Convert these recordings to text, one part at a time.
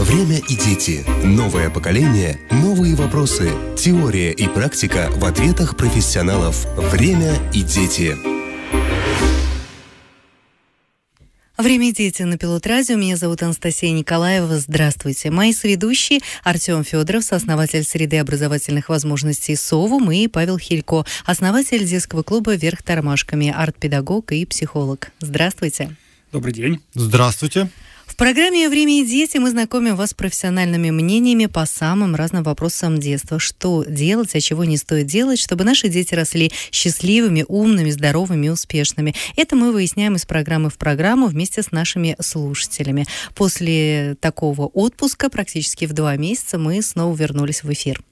Время и дети. Новое поколение. Новые вопросы. Теория и практика в ответах профессионалов. Время и дети. Время и дети на Пилот Радио. Меня зовут Анастасия Николаева. Здравствуйте. Мои соведущие Артем Федоров, сооснователь среды образовательных возможностей СОВУМ и Павел Хилько, основатель детского клуба «Вверх тормашками», арт-педагог и психолог. Здравствуйте. Добрый день. Здравствуйте программе «Время и дети» мы знакомим вас с профессиональными мнениями по самым разным вопросам детства. Что делать, а чего не стоит делать, чтобы наши дети росли счастливыми, умными, здоровыми и успешными. Это мы выясняем из программы в программу вместе с нашими слушателями. После такого отпуска, практически в два месяца, мы снова вернулись в эфир.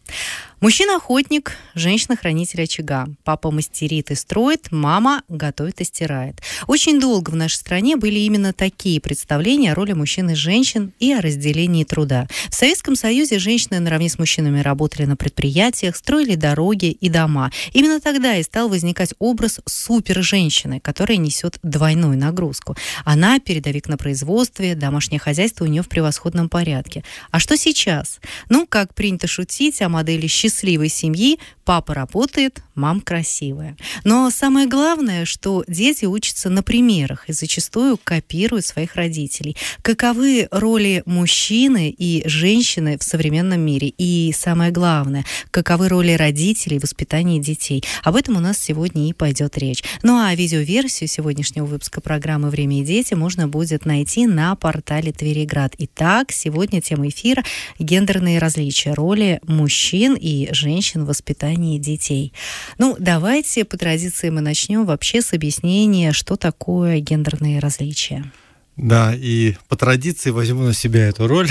Мужчина-охотник, женщина-хранитель очага. Папа мастерит и строит, мама готовит и стирает. Очень долго в нашей стране были именно такие представления о роли мужчин и женщин и о разделении труда. В Советском Союзе женщины наравне с мужчинами работали на предприятиях, строили дороги и дома. Именно тогда и стал возникать образ супер-женщины, которая несет двойную нагрузку. Она передовик на производстве, домашнее хозяйство у нее в превосходном порядке. А что сейчас? Ну, как принято шутить, а? модели счастливой семьи папа работает, мам красивая. Но самое главное, что дети учатся на примерах и зачастую копируют своих родителей. Каковы роли мужчины и женщины в современном мире? И самое главное, каковы роли родителей в воспитании детей? Об этом у нас сегодня и пойдет речь. Ну а видеоверсию сегодняшнего выпуска программы «Время и дети» можно будет найти на портале Твериград. Итак, сегодня тема эфира «Гендерные различия. Роли мужчин мужчин и женщин в воспитании детей. Ну, давайте по традиции мы начнем вообще с объяснения, что такое гендерные различия. Да, и по традиции возьму на себя эту роль,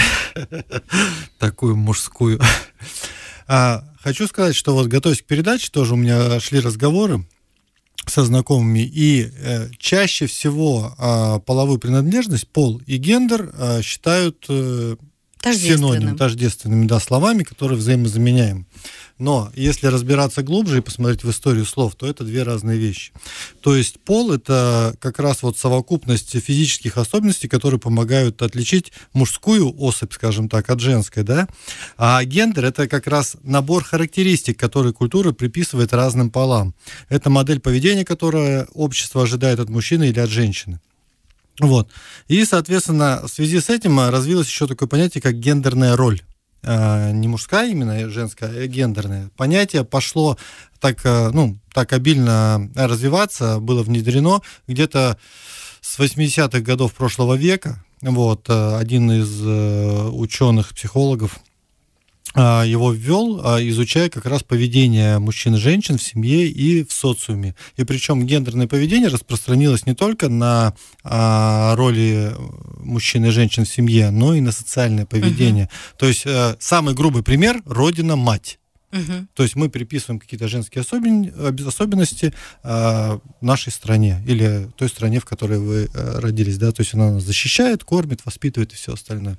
такую мужскую. А, хочу сказать, что вот готовясь к передаче, тоже у меня шли разговоры со знакомыми, и э, чаще всего э, половую принадлежность, пол и гендер э, считают э, тождественным. синоним, тождественными да, словами, которые взаимозаменяем. Но если разбираться глубже и посмотреть в историю слов, то это две разные вещи. То есть пол – это как раз вот совокупность физических особенностей, которые помогают отличить мужскую особь, скажем так, от женской, да? А гендер – это как раз набор характеристик, которые культура приписывает разным полам. Это модель поведения, которое общество ожидает от мужчины или от женщины. Вот. И, соответственно, в связи с этим а, развилось еще такое понятие, как гендерная роль. А, не мужская именно, а женская, а гендерная. Понятие пошло так, а, ну, так обильно развиваться, было внедрено где-то с 80-х годов прошлого века. Вот, один из э, ученых-психологов а, его ввел, а, изучая как раз поведение мужчин и женщин в семье и в социуме. И причем гендерное поведение распространилось не только на а, роли мужчин и женщин в семье, но и на социальное поведение. Угу. То есть э, самый грубый пример – родина-мать. Угу. То есть мы приписываем какие-то женские особен... особенности э, нашей стране или той стране, в которой вы э, родились, да, то есть она нас защищает, кормит, воспитывает и все остальное.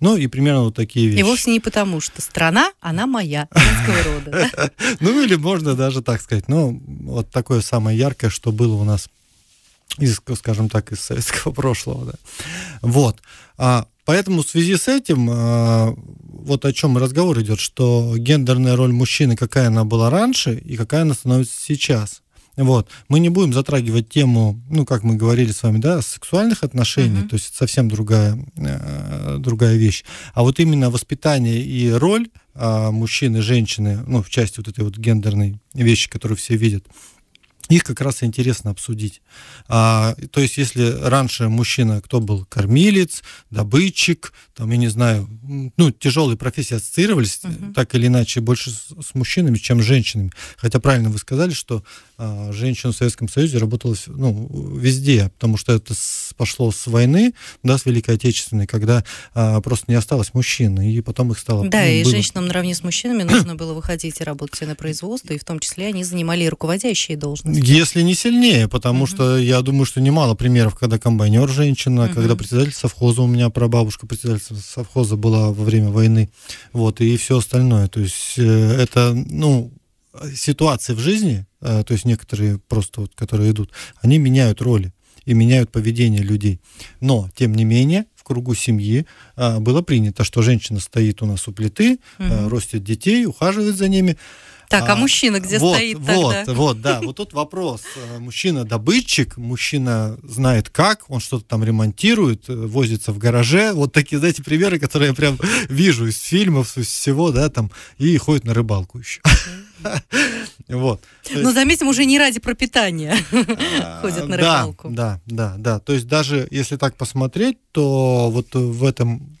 Ну и примерно вот такие вещи. И вовсе не потому, что страна, она моя, женского рода. Ну или можно даже так сказать, ну вот такое самое яркое, что было у нас скажем так, из советского прошлого, да. Вот. А Поэтому в связи с этим, а, вот о чем разговор идет, что гендерная роль мужчины, какая она была раньше и какая она становится сейчас. Вот. Мы не будем затрагивать тему, ну, как мы говорили с вами, да, сексуальных отношений, mm-hmm. то есть совсем другая, э, другая вещь. А вот именно воспитание и роль а, мужчины, женщины, ну, в части вот этой вот гендерной вещи, которую все видят, их как раз интересно обсудить. А, то есть, если раньше мужчина, кто был кормилец, добытчик, там, я не знаю, ну, тяжелые профессии ассоциировались Uh э, -huh. так или иначе больше с, с мужчинами, чем с женщинами. Хотя правильно вы сказали, что а, женщина в Советском Союзе работала ну, везде, потому что это с, пошло с войны, да, с Великой Отечественной, когда а, просто не осталось мужчин, и потом их стало... Да, ну, и было... женщинам наравне с мужчинами нужно было выходить и работать на производство, и в том числе они занимали руководящие должности. Если не сильнее, потому mm-hmm. что я думаю, что немало примеров, когда комбайнер женщина, mm-hmm. когда председатель совхоза, у меня прабабушка председатель совхоза была во время войны, вот, и все остальное. То есть э, это, ну, ситуации в жизни, э, то есть некоторые просто вот, которые идут, они меняют роли и меняют поведение людей. Но, тем не менее, в кругу семьи э, было принято, что женщина стоит у нас у плиты, mm-hmm. ростит детей, ухаживает за ними. Так, а, а мужчина где вот, стоит тогда? Вот, вот, да, вот тут вопрос. Э, мужчина добытчик, мужчина знает как, он что-то там ремонтирует, э, возится в гараже. Вот такие, знаете, примеры, которые я прям вижу из фильмов, из всего, да, там, и ходит на рыбалку еще. Вот. Но ну, есть... заметим, уже не ради пропитания а, ходят на рыбалку. Да, да, да. То есть даже если так посмотреть, то вот э, в этом,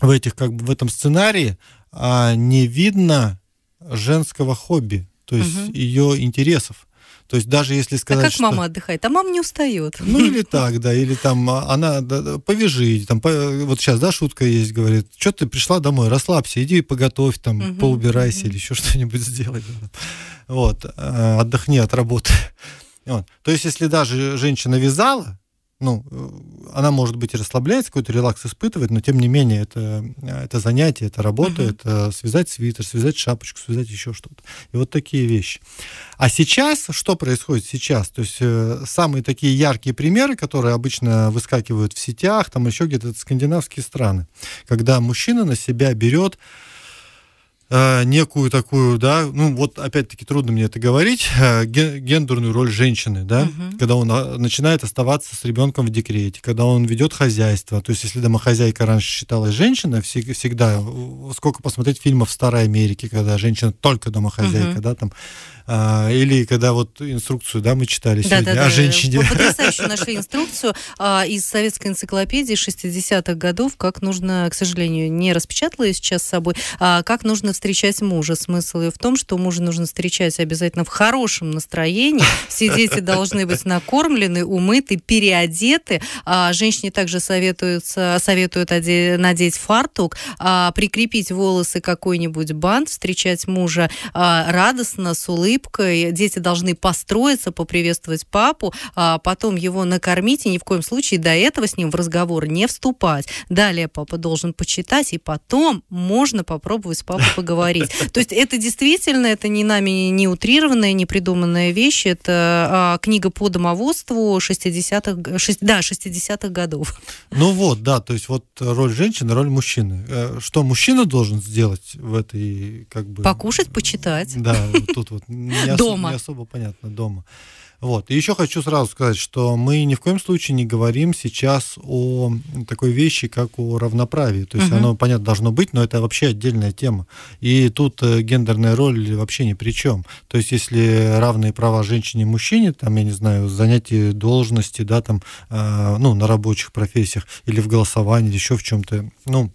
в этих как бы в этом сценарии а, не видно женского хобби, то есть угу. ее интересов. То есть даже если сказать, а как что... мама отдыхает, а мама не устает. Ну или так, да, или там а, она да, повяжи, там по... вот сейчас да шутка есть, говорит, что ты пришла домой, расслабься, иди поготовь там, угу, поубирайся угу. или еще что-нибудь сделай, вот э, отдохни от работы. Вот. То есть если даже женщина вязала, ну, она, может быть, и расслабляется, какой-то релакс испытывает, но тем не менее это, это занятие, это работа, uh-huh. это связать свитер, связать шапочку, связать еще что-то. И вот такие вещи. А сейчас, что происходит сейчас? То есть э, самые такие яркие примеры, которые обычно выскакивают в сетях, там еще где-то, это скандинавские страны, когда мужчина на себя берет Э, некую такую, да, ну вот опять-таки трудно мне это говорить, э, гендерную роль женщины, да, угу. когда он а, начинает оставаться с ребенком в декрете, когда он ведет хозяйство, то есть если домохозяйка раньше считалась женщина, всегда, э, сколько посмотреть фильмов в Старой Америке, когда женщина только домохозяйка, угу. да, там, а, или когда вот инструкцию, да, мы читали да, сегодня да, да, о женщине. Вы потрясающе нашли инструкцию а, из советской энциклопедии 60-х годов, как нужно, к сожалению, не распечатала ее сейчас с собой, э, как нужно встречать мужа. Смысл ее в том, что мужа нужно встречать обязательно в хорошем настроении. Все дети должны быть накормлены, умыты, переодеты. А, женщине также советуются советуют оде, надеть фартук, а, прикрепить волосы какой-нибудь бант, встречать мужа а, радостно, с улыбкой. Дети должны построиться, поприветствовать папу, а потом его накормить и ни в коем случае до этого с ним в разговор не вступать. Далее папа должен почитать, и потом можно попробовать с папой поговорить говорить. То есть это действительно, это не нами не утрированная, не придуманная вещь. Это а, книга по домоводству 60-х, 6, да, 60-х годов. Ну вот, да, то есть вот роль женщины, роль мужчины. Э, что мужчина должен сделать в этой как бы... Покушать, почитать. Да, вот тут вот не особо, дома. не особо понятно, дома. Вот. И еще хочу сразу сказать, что мы ни в коем случае не говорим сейчас о такой вещи, как о равноправии. То есть угу. оно, понятно, должно быть, но это вообще отдельная тема. И тут э, гендерная роль вообще ни при чем. То есть если равные права женщине и мужчине, там, я не знаю, занятие должности, да, там, э, ну, на рабочих профессиях или в голосовании, еще в чем-то, ну,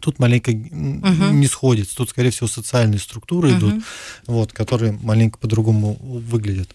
тут маленько угу. не сходится. Тут, скорее всего, социальные структуры угу. идут, вот, которые маленько по-другому выглядят.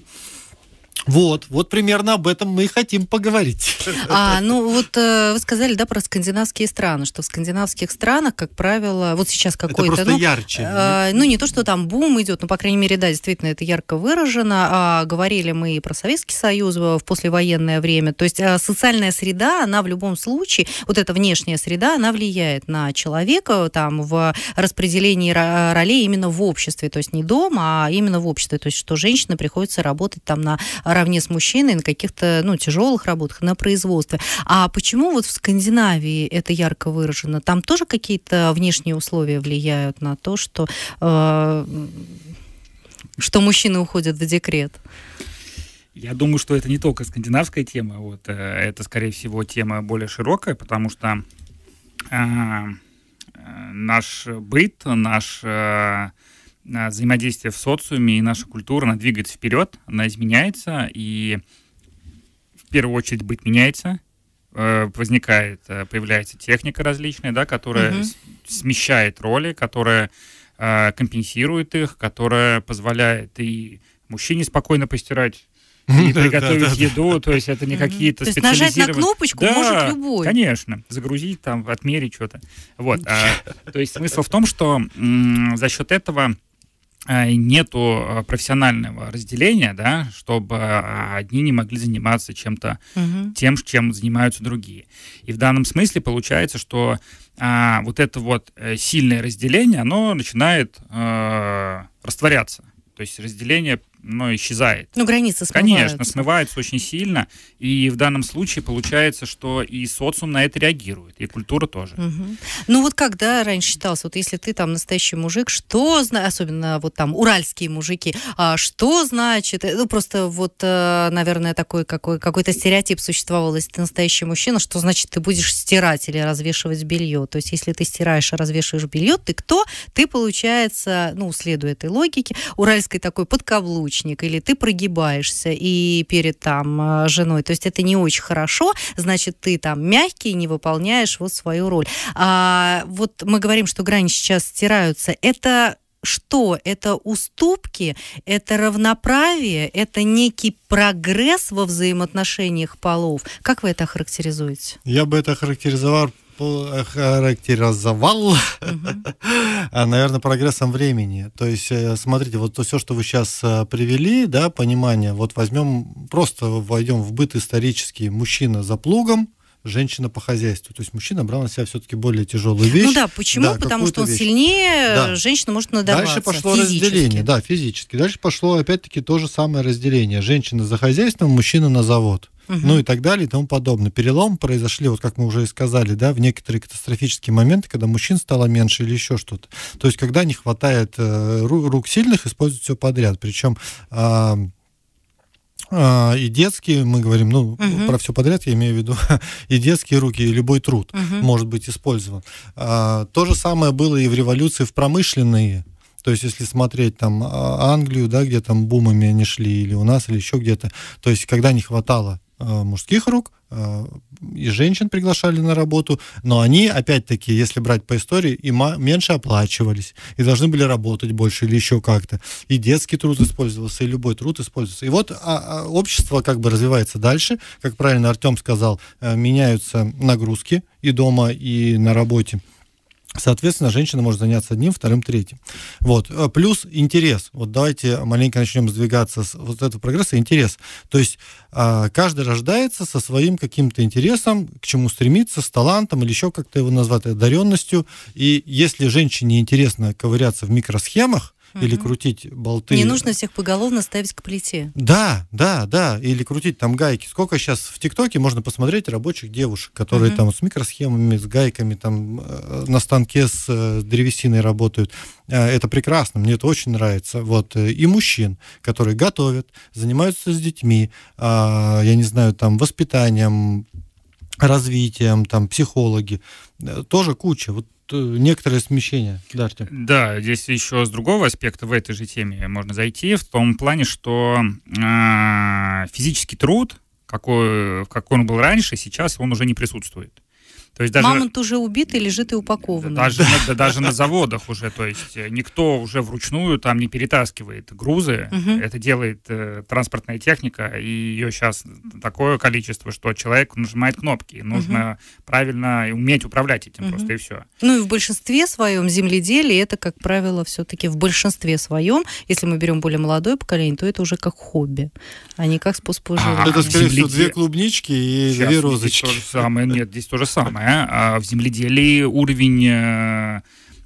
Вот, вот примерно об этом мы и хотим поговорить. А, ну вот э, вы сказали, да, про скандинавские страны, что в скандинавских странах, как правило, вот сейчас какой-то... Это просто ну, ярче. Э, ну, не то, что там бум идет, но, по крайней мере, да, действительно, это ярко выражено. А, говорили мы и про Советский Союз в послевоенное время. То есть э, социальная среда, она в любом случае, вот эта внешняя среда, она влияет на человека там в распределении э, ролей именно в обществе. То есть не дома, а именно в обществе. То есть что женщина приходится работать там на наравне с мужчиной на каких-то ну, тяжелых работах, на производстве. А почему вот в Скандинавии это ярко выражено? Там тоже какие-то внешние условия влияют на то, что, э, что мужчины уходят в декрет? Я думаю, что это не только скандинавская тема, вот э, это, скорее всего, тема более широкая, потому что э, э наш быт, наш э, Э, взаимодействие в социуме и наша культура, она двигается вперед, она изменяется, и в первую очередь быть меняется, э, возникает, э, появляется техника различная, да, которая угу. смещает роли, которая компенсирует их, которая позволяет и мужчине спокойно постирать и приготовить да, да, еду, то есть это не какие-то то специализированные... нажать на кнопочку может любой. конечно, загрузить там, отмерить что-то. Вот. А, то есть смысл в том, что за счет этого Э, нету э, профессионального разделения, да, чтобы э, одни не могли заниматься чем-то угу. тем, чем занимаются другие. И в данном смысле получается, что а, вот это вот сильное разделение, оно начинает э, растворяться. То есть разделение ну, исчезает. Ну, границы смываются. Конечно, смываются очень сильно. И в данном случае получается, что и социум на это реагирует, и культура тоже. Угу. Ну, вот как, да, раньше считалось, вот если ты там настоящий мужик, что, особенно вот там уральские мужики, а что значит, э, ну, просто вот, э, наверное, такой какой, какой-то стереотип существовал, если ты настоящий мужчина, что значит ты будешь стирать или развешивать белье. То есть, если ты стираешь и развешиваешь белье, ты кто? Ты, получается, ну, следуя этой логике, уральской такой подкаблуч подручник, или ты прогибаешься и перед там э, женой. То есть это не очень хорошо, значит, ты там мягкий, не выполняешь вот свою роль. А, вот мы говорим, что грани сейчас стираются. Это что? Это уступки, это равноправие, это некий прогресс во взаимоотношениях полов. Как вы это охарактеризуете? Я бы это охарактеризовал охарактеризовал, угу. наверное, прогрессом времени. То есть, э, смотрите, вот то, все, что вы сейчас э, привели, да, понимание, вот возьмем, просто войдем в быт исторический, мужчина за плугом, женщина по хозяйству. То есть мужчина брал на себя все-таки более тяжелую ну вещь. Ну да, почему? Да, Потому что он вещь. сильнее, да. женщина может надорваться. Дальше пошло физически. разделение, да, физически. Дальше пошло опять-таки то же самое разделение. Женщина за хозяйством, мужчина на завод. Угу. Ну и так далее и тому подобное. Перелом произошли, вот как мы уже и сказали, да, в некоторые катастрофические моменты, когда мужчин стало меньше или еще что-то. То есть, когда не хватает э, рук сильных, используют все подряд. Причем э, а, а, и детские, мы говорим, ну, угу. про все подряд я имею в виду, и детские руки, и любой труд угу. может быть использован. А, то же самое было и в революции в промышленные. То есть, если смотреть там а, Англию, да, где там бумами они шли, или у нас, или еще где-то, то есть, когда не хватало Э, мужских рук, э, и женщин приглашали на работу, но они, опять-таки, если брать по истории, и меньше оплачивались, и должны были работать больше или еще как-то. И детский труд использовался, и любой труд использовался. И вот а, а, общество как бы развивается дальше, как правильно Артем сказал, э, меняются нагрузки и дома, и на работе. Соответственно, женщина может заняться одним, вторым, третьим. Вот. Э, плюс интерес. Вот давайте маленько начнем сдвигаться с вот этого прогресса. Интерес. То есть а, каждый рождается со своим каким-то интересом, к чему стремится, с талантом или еще как-то его назвать, одаренностью. И если женщине интересно ковыряться в микросхемах, или крутить болты. Не нужно всех поголовно ставить к плите. Да, да, да. Или крутить там гайки. Сколько сейчас в ТикТоке можно посмотреть рабочих девушек, которые там с микросхемами, с гайками, там э, на станке с э, древесиной работают. Э, это прекрасно, мне это очень нравится. Вот. И мужчин, которые готовят, занимаются с детьми, а, я не знаю, там воспитанием, развитием, там психологи. Тоже куча. Вот Э, некоторое смещение. Да, Артем? Да, здесь еще с другого аспекта в этой же теме можно зайти, в том плане, что э, физический труд, какой, как он был раньше, сейчас он уже не присутствует. То есть даже... Мамонт уже убит и лежит и упакован. Даже, да. даже на заводах уже, то есть э, никто уже вручную там не перетаскивает грузы. Угу. Это делает э, транспортная техника, и ее сейчас такое количество, что человек нажимает кнопки. Нужно угу. правильно уметь управлять этим угу. просто, и все. Ну и в большинстве своем земледелие, это, как правило, все-таки в большинстве своем, если мы берем более молодое поколение, то это уже как хобби, а не как способ выживания. А, это, скорее всего, две клубнички и сейчас две розочки. то же самое. Нет, здесь то же самое. А в земледелии уровень э,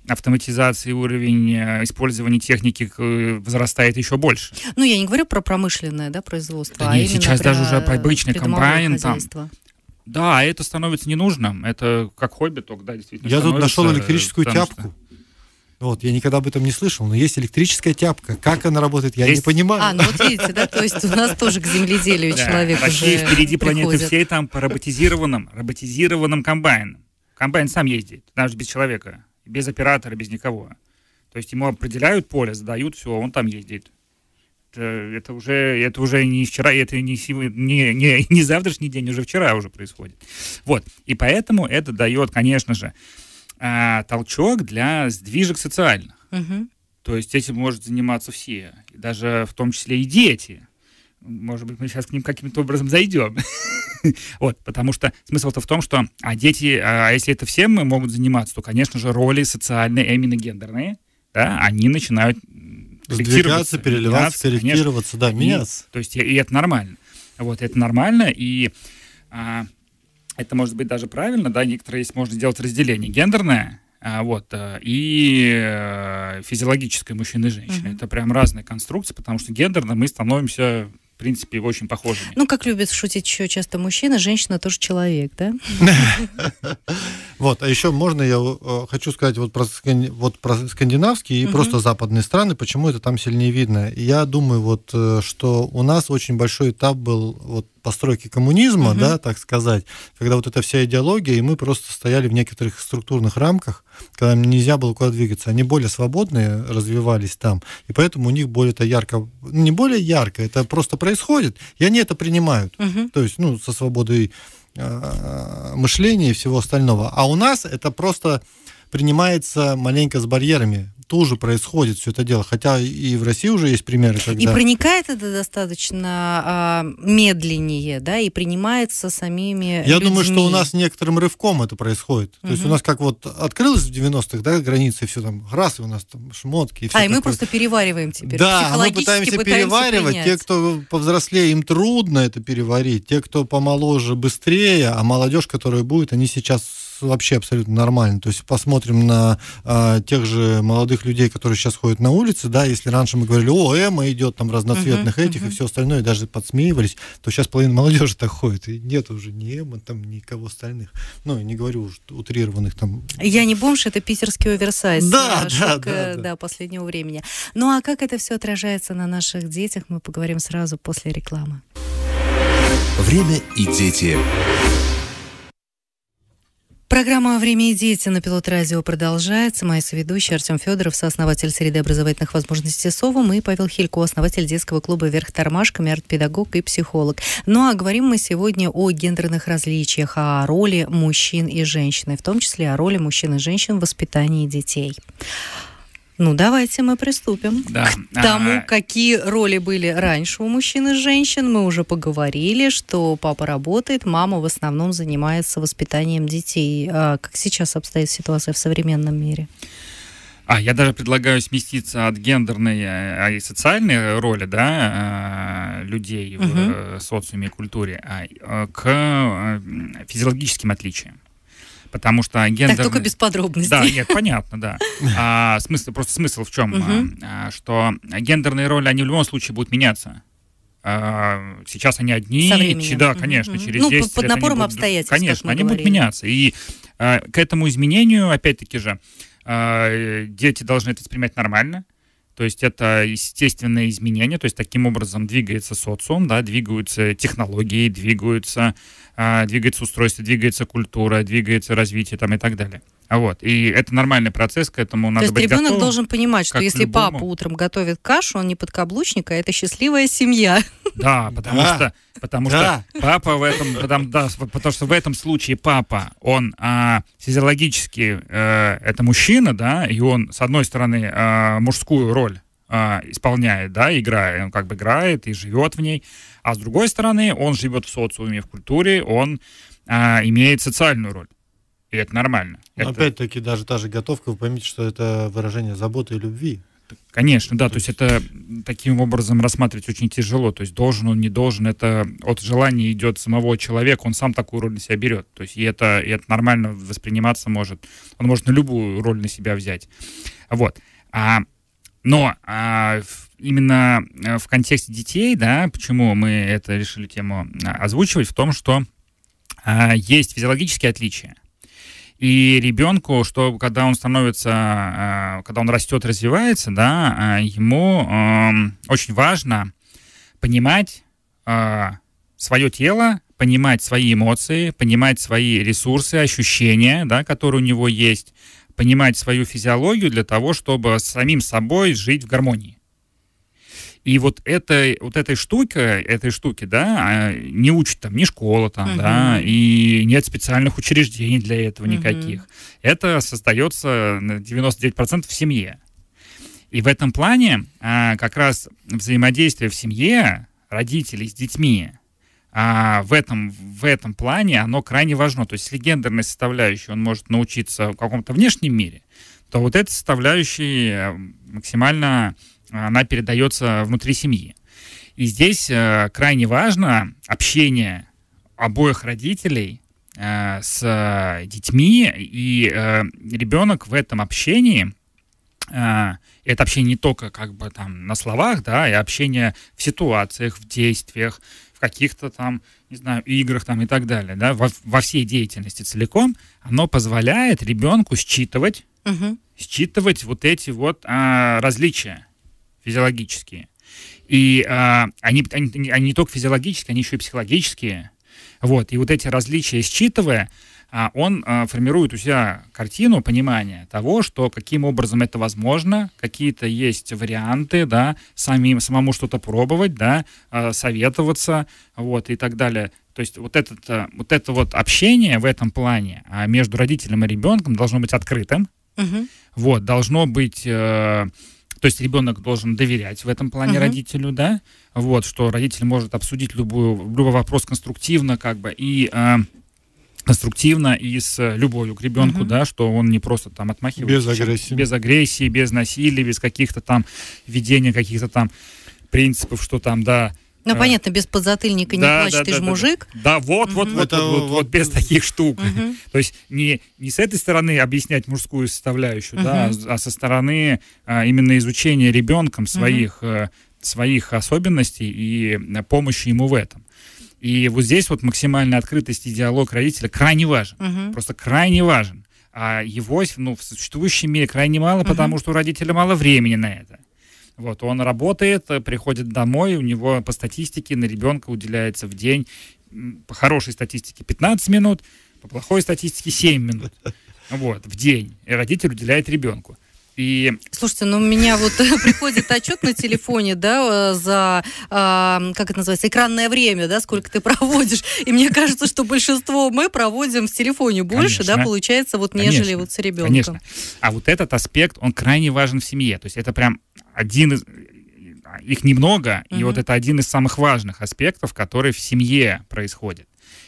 автоматизации, уровень э, использования техники э, возрастает еще больше. Ну, я не говорю про промышленное да, производство, да а нет, сейчас даже уже про обычный комбайн. Там, да, это становится ненужным. Это как хобби только, да, действительно. Я тут нашел электрическую тяпку. Что... Вот, я никогда об этом не слышал, но есть электрическая тяпка. Как она работает, я есть... не понимаю. А, ну вот видите, да, то есть у нас тоже к земледелию человек да, уже впереди планеты всей там по роботизированным, роботизированным комбайном. Комбайн сам ездит, даже без человека, без оператора, без никого. То есть ему определяют поле, задают все, он там ездит. Это, это уже, это уже не вчера, это не, не, не, не завтрашний день, уже вчера уже происходит. Вот. И поэтому это дает, конечно же, а, толчок для сдвижек социальных. Угу. То есть этим может заниматься все, даже в том числе и дети. Может быть, мы сейчас к ним каким-то образом зайдем. Вот, потому что смысл-то в том, что а дети, а, а если это всем мы могут заниматься, то, конечно же, роли социальные, а именно гендерные, да, они начинают сдвигаться, переливаться, корректироваться, да, меняться. То есть и это нормально. Вот, это нормально, и а, это может быть даже правильно, да, некоторые есть, можно сделать разделение гендерное, а, вот, э, и э, физиологическое мужчины и женщины. Угу. Это прям разные конструкции, потому что гендерно мы становимся в принципе, очень похожими. Ну, как любят шутить еще часто мужчина, женщина тоже человек, да? Вот, а еще можно я э, хочу сказать вот про, вот про скандинавские и просто западные страны, почему это там сильнее видно. Я думаю, вот, что у нас очень большой этап был вот постройки коммунизма, угу. да, так сказать, когда вот эта вся идеология, и мы просто стояли в некоторых структурных рамках, когда нельзя было куда двигаться. Они более свободные развивались там, и поэтому у них более это ярко, ну, не более ярко, это просто происходит, и они это принимают. Угу. То есть, ну, со свободой а, мышления и всего остального. А у нас это просто принимается маленько с барьерами тоже происходит все это дело. Хотя и в России уже есть примеры, когда... И проникает это достаточно э, медленнее, да, и принимается самими Я людьми. думаю, что у нас некоторым рывком это происходит. Угу. То есть у нас как вот открылось в 90-х, да, границы, и все там, раз, и у нас там шмотки. И все а, и мы просто перевариваем теперь. Да, а мы пытаемся, пытаемся переваривать. Принять. Те, кто повзрослее, им трудно это переварить. Те, кто помоложе, быстрее, а молодежь, которая будет, они сейчас вообще абсолютно нормально. То есть посмотрим на э, тех же молодых людей, которые сейчас ходят на улице, да, если раньше мы говорили, о, Эма идет там разноцветных uh-huh, этих uh-huh. и все остальное, и даже подсмеивались, то сейчас половина молодежи так ходит, и нет уже ни Эма, там никого остальных. Ну, не говорю уж утрированных там. Я не бомж, это питерский оверсайз. Да, э, шок, да, да, да. последнего времени. Ну, а как это все отражается на наших детях, мы поговорим сразу после рекламы. Время и дети. Программа «Время и дети» на Пилот Радио продолжается. Мои соведущие Артем Федоров, сооснователь среды образовательных возможностей СОВУМ и Павел Хилько, основатель детского клуба Верх тормашками тормашками», арт-педагог и психолог. Ну а говорим мы сегодня о гендерных различиях, о роли мужчин и женщин, и в том числе о роли мужчин и женщин в воспитании детей. Ну, давайте мы приступим да. к а, тому, а... какие роли были раньше у мужчин и женщин. Мы уже поговорили, что папа работает, мама в основном занимается воспитанием детей. А как сейчас обстоит ситуация в современном мире? А, я даже предлагаю сместиться от гендерной э, а, и социальной роли да, э, людей угу. в э, социуме и культуре а, к физиологическим отличиям потому что гендерный... Так только без подробностей. Да, нет, понятно, да. А, смысл, просто смысл в чем? Угу. А? а, что гендерные роли, они в любом случае будут меняться. А, сейчас они одни, Со да, конечно, угу. через ну, 10 под лет напором будут, обстоятельств, Конечно, они говорили. будут меняться. И а, к этому изменению, опять-таки же, а, э, дети должны это воспринимать нормально, то есть это естественное изменение, то есть таким образом двигается социум, да, двигаются технологии, двигаются, э, двигается устройство, двигается культура, двигается развитие там и так далее. А вот. И это нормальный процесс, к этому надо То есть быть ребенок готовым, должен понимать, что если любому... папа утром готовит кашу, он не подкаблучник, а это счастливая семья. Да, потому да. что потому да. что папа в этом, потому, да, потому что в этом случае папа, он а, физиологически а, это мужчина, да, и он с одной стороны а, мужскую роль а, исполняет, да, играет, он как бы играет и живет в ней, а с другой стороны он живет в социуме, в культуре, он а, имеет социальную роль. И это нормально. Но это... Опять-таки, даже та же готовка, вы поймите, что это выражение заботы и любви. Конечно, да, то, то есть... есть это таким образом рассматривать очень тяжело, то есть должен он, не должен, это от желания идет самого человека, он сам такую роль на себя берет, то есть и это, и это нормально восприниматься может, он может на любую роль на себя взять, вот. А, но а, именно э, в контексте детей, да, почему мы это решили тему а, озвучивать, в том, что а, есть физиологические отличия, и ребенку, что когда он становится, э, когда он растет, развивается, да, э, ему эм, очень важно понимать э, свое тело, понимать свои эмоции, понимать свои ресурсы, ощущения, да, которые у него есть, понимать свою физиологию для того, чтобы с самим собой жить в гармонии. И вот, это, вот этой штуки, этой штуки, да, а, не учат там ни школа там, угу. да, и нет специальных учреждений для этого угу. никаких. Это создается на 99% в семье. И в этом плане а, как раз взаимодействие в семье родителей с детьми а, в, этом, в этом плане оно крайне важно. То есть если гендерная составляющая, он может научиться в каком-то внешнем мире, то вот эта составляющая максимально она передается внутри семьи. И здесь э, крайне важно общение обоих родителей э, с э, детьми, и э, ребенок в этом общении, э, это общение не только как бы там на словах, да, и общение в ситуациях, в действиях, в каких-то там, не знаю, играх там и так далее, да, во, во всей деятельности целиком, оно позволяет ребенку считывать, угу. считывать вот эти вот э, различия физиологические. И а, они, они, они не только физиологические, они еще и психологические. Вот, и вот эти различия считывая, а, он а, формирует у себя картину понимания того, что каким образом это возможно, какие-то есть варианты, да, самим, самому что-то пробовать, да, а, советоваться, вот, и так далее. То есть вот, этот, а, вот это вот общение в этом плане а, между родителем и ребенком должно быть открытым, Угу. Вот, должно быть э, то есть ребенок должен доверять в этом плане uh-huh. родителю, да, вот, что родитель может обсудить любую, любой вопрос конструктивно, как бы, и э, конструктивно и с любовью к ребенку, угу. да, что он не просто там отмахивается. Без агрессии. Без агрессии, без насилия, без каких-то там, ведения каких-то там принципов, что там, да, ну, а. понятно, без подзатыльника да, не плачь, да, ты да, же мужик. Да, вот, угу. вот, вот, Это... вот, вот, вот, без таких штук. Угу. То есть не, не с этой стороны объяснять мужскую составляющую, угу. да, а со стороны а, именно изучения ребенком своих, угу. своих особенностей и э, помощи ему в этом. И вот здесь вот максимальная открытость и диалог родителя крайне важен. Угу. Просто крайне важен. А его ну, в существующем мире крайне мало, угу. потому что у родителя мало времени на это. Вот, он работает, э, приходит домой, у него по статистике на ребенка уделяется в день, по хорошей статистике 15 минут, по плохой статистике 7 минут. Вот, в день. И родитель уделяет ребенку. И... Слушайте, ну у меня вот приходит отчет на телефоне, да, э, за, э, как это называется, экранное время, да, сколько ты проводишь. И мне кажется, что большинство мы проводим в телефоне больше, Конечно. да, получается, вот нежели Конечно. вот с ребенком. Конечно. А вот этот аспект, он крайне важен в семье. То есть это прям один из, их немного, mm-hmm. и вот это один из самых важных аспектов, который в семье происходит.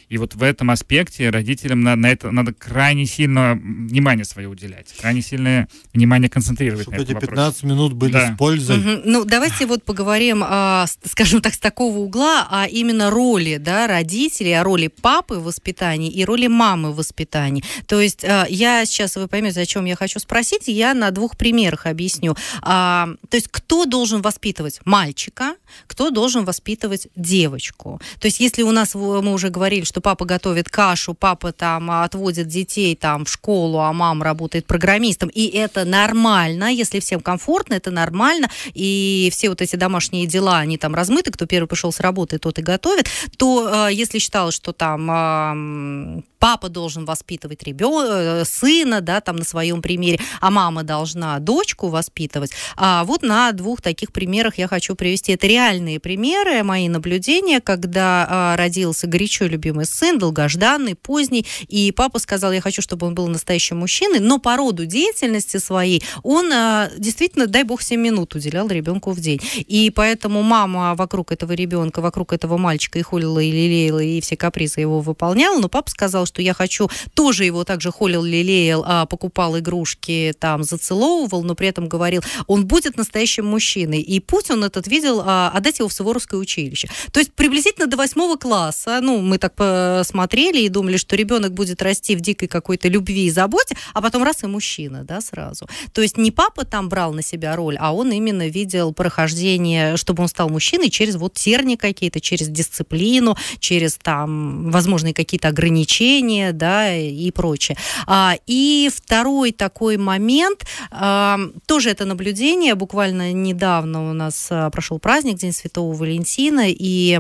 И вот в этом аспекте родителям на, на это надо крайне сильно внимание свое уделять, крайне сильное внимание концентрировать Чтобы на этом эти 15 минут были да. с пользой. Угу. Ну, давайте вот поговорим, а, скажем так, с такого угла, а именно роли да, родителей, о роли папы в воспитании и роли мамы в воспитании. То есть а, я сейчас, вы поймете, о чем я хочу спросить, я на двух примерах объясню. А, то есть кто должен воспитывать мальчика, кто должен воспитывать девочку? То есть если у нас, мы уже говорили, что что папа готовит кашу, папа там отводит детей там в школу, а мама работает программистом. И это нормально, если всем комфортно, это нормально. И все вот эти домашние дела, они там размыты, кто первый пришел с работы, тот и готовит. То э, если считалось, что там папа должен воспитывать ребенка, э, сына, да, там на своем примере, а мама должна дочку воспитывать. А вот на двух таких примерах я хочу привести. Это реальные примеры, мои наблюдения, когда э, родился горячо любимый самый сын, долгожданный, поздний. И папа сказал, я хочу, чтобы он был настоящим мужчиной, но по роду деятельности своей он а, действительно, дай бог, 7 минут уделял ребенку в день. И поэтому мама вокруг этого ребенка, вокруг этого мальчика и холила, и лелеяла, и все капризы его выполняла. Но папа сказал, что я хочу, тоже его также холил, лелеял, а, покупал игрушки, там, зацеловывал, но при этом говорил, он будет настоящим мужчиной. И путь он этот видел, а, отдать его в Суворовское училище. То есть приблизительно до восьмого класса, ну, мы так Э, смотрели и думали, что ребенок будет расти в дикой какой-то любви и заботе, а потом раз и мужчина, да, сразу. То есть не папа там брал на себя роль, а он именно видел прохождение, чтобы он стал мужчиной через вот терни какие-то, через дисциплину, через там возможные какие-то ограничения, да, и прочее. А, и второй такой момент, а, тоже это наблюдение, буквально недавно у нас а, прошел праздник День Святого Валентина, и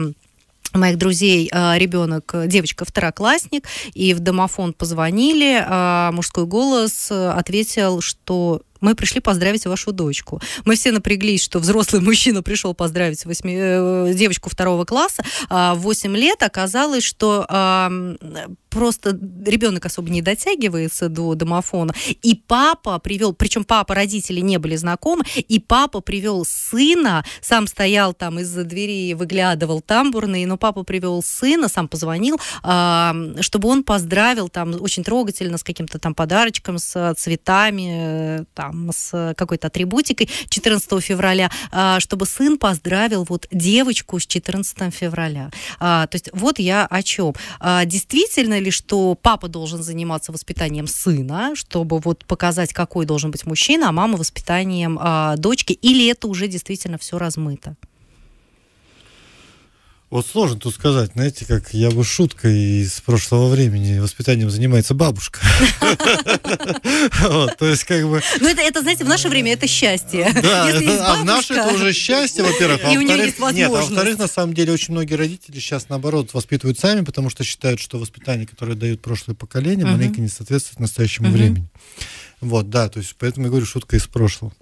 моих друзей а, ребенок, э, девочка второклассник, и в домофон позвонили, а, мужской голос э, ответил, что мы пришли поздравить вашу дочку. Мы все напряглись, что взрослый мужчина пришел поздравить восьми, э, девочку второго класса, а в 8 лет оказалось, что э, просто ребенок особо не дотягивается до домофона. И папа привел, причем папа, родители не были знакомы, и папа привел сына, сам стоял там из-за двери, выглядывал тамбурный, но папа привел сына, сам позвонил, чтобы он поздравил там очень трогательно с каким-то там подарочком, с э, цветами, э, там, с какой-то атрибутикой 14 февраля, а, чтобы сын поздравил вот девочку с 14 февраля. А, то есть вот я о чем. А, действительно ли, что папа должен заниматься воспитанием сына, чтобы вот показать, какой должен быть мужчина, а мама воспитанием дочки, или это уже действительно все размыто? Вот сложно тут сказать, знаете, как я бы шуткой из прошлого времени воспитанием занимается бабушка. То есть как бы... Ну это, знаете, в наше время это счастье. а в наше это уже счастье, во-первых. А и у нее есть Нет, а во-вторых, на самом деле, очень многие родители сейчас, наоборот, воспитывают сами, потому что считают, что воспитание, которое дают прошлое поколение, маленько не соответствует настоящему времени. Вот, да, то есть поэтому я говорю шутка из прошлого.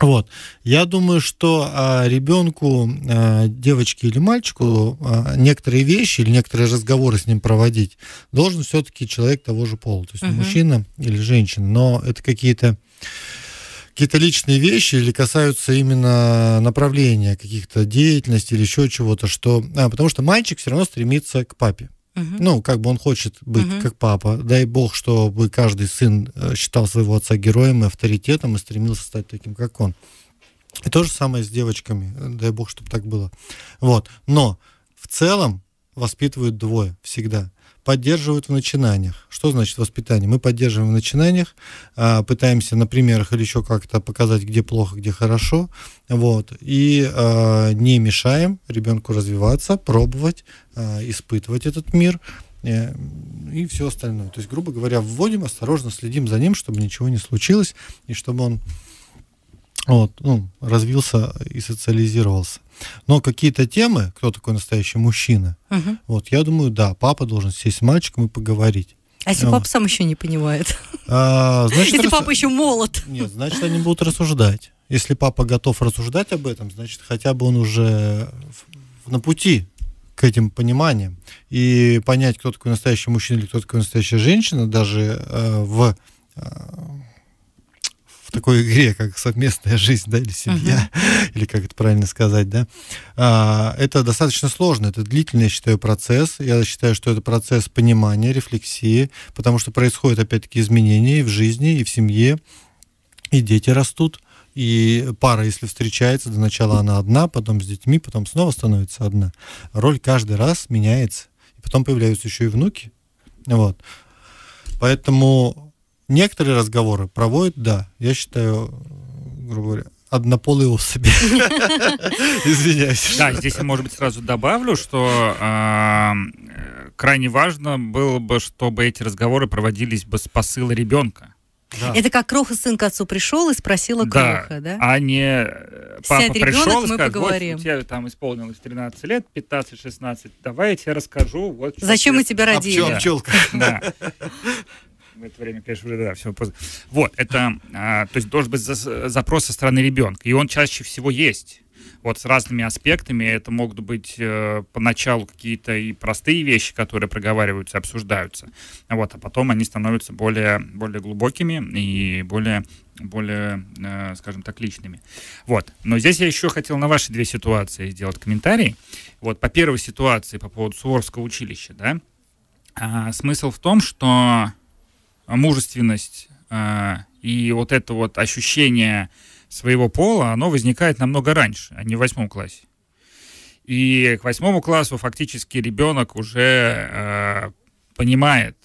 Вот. Я думаю, что а, ребенку, а, девочке или мальчику а, некоторые вещи или некоторые разговоры с ним проводить должен все-таки человек того же пола, то есть угу. мужчина или женщина. Но это какие-то какие-то личные вещи или касаются именно направления каких-то деятельностей или еще чего-то, что... А, потому что мальчик все равно стремится к папе. Ну, как бы он хочет быть угу. как папа. Дай бог, чтобы каждый сын э, считал своего отца героем и авторитетом и стремился стать таким, как он. И то же самое с девочками. Дай бог, чтобы так было. Вот. Но в целом воспитывают двое всегда поддерживают в начинаниях. Что значит воспитание? Мы поддерживаем в начинаниях, а, пытаемся на примерах или еще как-то показать, где плохо, где хорошо, вот, и а, не мешаем ребенку развиваться, пробовать, а, испытывать этот мир, э, и все остальное. То есть, грубо говоря, вводим, осторожно следим за ним, чтобы ничего не случилось, и чтобы он вот, ну, развился и социализировался. Но какие-то темы, кто такой настоящий мужчина, угу. вот я думаю, да, папа должен сесть с мальчиком и поговорить. А если папа сам еще не понимает? А, значит, если рас... папа еще молод. Нет, значит, они будут рассуждать. Если папа готов рассуждать об этом, значит, хотя бы он уже на пути к этим пониманиям. И понять, кто такой настоящий мужчина или кто такой настоящая женщина, даже э, в э, в такой игре, как совместная жизнь, да, или семья, uh-huh. или как это правильно сказать, да, а, это достаточно сложно, это длительный, я считаю, процесс. Я считаю, что это процесс понимания, рефлексии, потому что происходят, опять-таки, изменения и в жизни, и в семье, и дети растут. И пара, если встречается, до начала она одна, потом с детьми, потом снова становится одна. Роль каждый раз меняется. И потом появляются еще и внуки. Вот. Поэтому Некоторые разговоры проводят, да, я считаю, грубо говоря, однополые особи. Извиняюсь. Да, здесь я, может быть, сразу добавлю, что а, крайне важно было бы, чтобы эти разговоры проводились бы с посыла ребенка. Да. Это как Кроха сын к отцу пришел и спросила да. Кроха, да? А не э, папа Сядь, пришел ребенок, и сказал, мы поговорим. вот тебе там исполнилось 13 лет, 15-16, давай я тебе расскажу. Вот, Зачем мы тебя родили? Пчел, пчелка. Да. в это время, конечно, уже, да, все поздно. Вот, это, а, то есть должен быть запрос со стороны ребенка, и он чаще всего есть вот с разными аспектами. Это могут быть э, поначалу какие-то и простые вещи, которые проговариваются, обсуждаются, вот, а потом они становятся более, более глубокими и более более, э, скажем так, личными. Вот. Но здесь я еще хотел на ваши две ситуации сделать комментарий. Вот по первой ситуации по поводу Суворского училища, да. А, смысл в том, что а, мужественность а, и вот это вот ощущение своего пола, оно возникает намного раньше, а не в восьмом классе. И к восьмому классу фактически ребенок уже а, понимает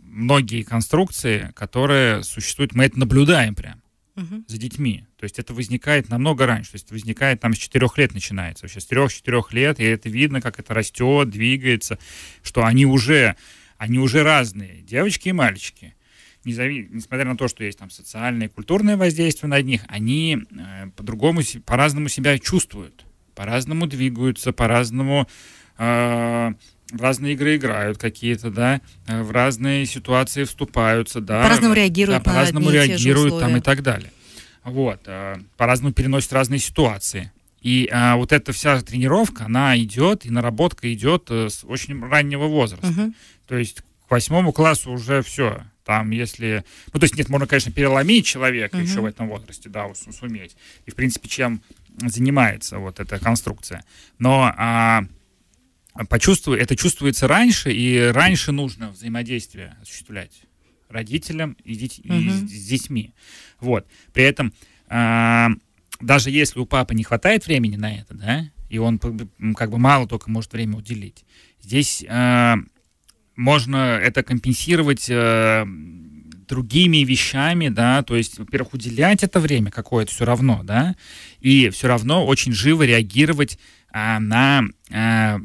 многие конструкции, которые существуют, мы это наблюдаем прям угу. за детьми. То есть это возникает намного раньше. То есть это возникает там с четырех лет начинается. Вообще с трех-четырех лет, и это видно, как это растет, двигается, что они уже они уже разные, девочки и мальчики. Незави... Несмотря на то, что есть там социальное и культурное воздействие на них, они э, по-другому, по-разному себя чувствуют, по-разному двигаются, по-разному э, в разные игры играют какие-то, да, э, в разные ситуации вступаются, да. По-разному реагируют. Да, по-разному реагируют там и так далее. Вот, э, по-разному переносят разные ситуации. И а, вот эта вся тренировка, она идет, и наработка идет э, с очень раннего возраста. Угу. То есть к восьмому классу уже все. Там, если... Ну, то есть, нет, можно, конечно, переломить человека угу. еще в этом возрасте, да, суметь. И, в принципе, чем занимается вот эта конструкция. Но а, почувствую, это чувствуется раньше, и раньше нужно взаимодействие осуществлять родителям и, деть, угу. и с, с детьми. Вот. При этом... А, даже если у папы не хватает времени на это, да, и он как бы мало только может время уделить, здесь э, можно это компенсировать э, другими вещами, да, то есть, во-первых, уделять это время какое-то все равно, да, и все равно очень живо реагировать э, на э, э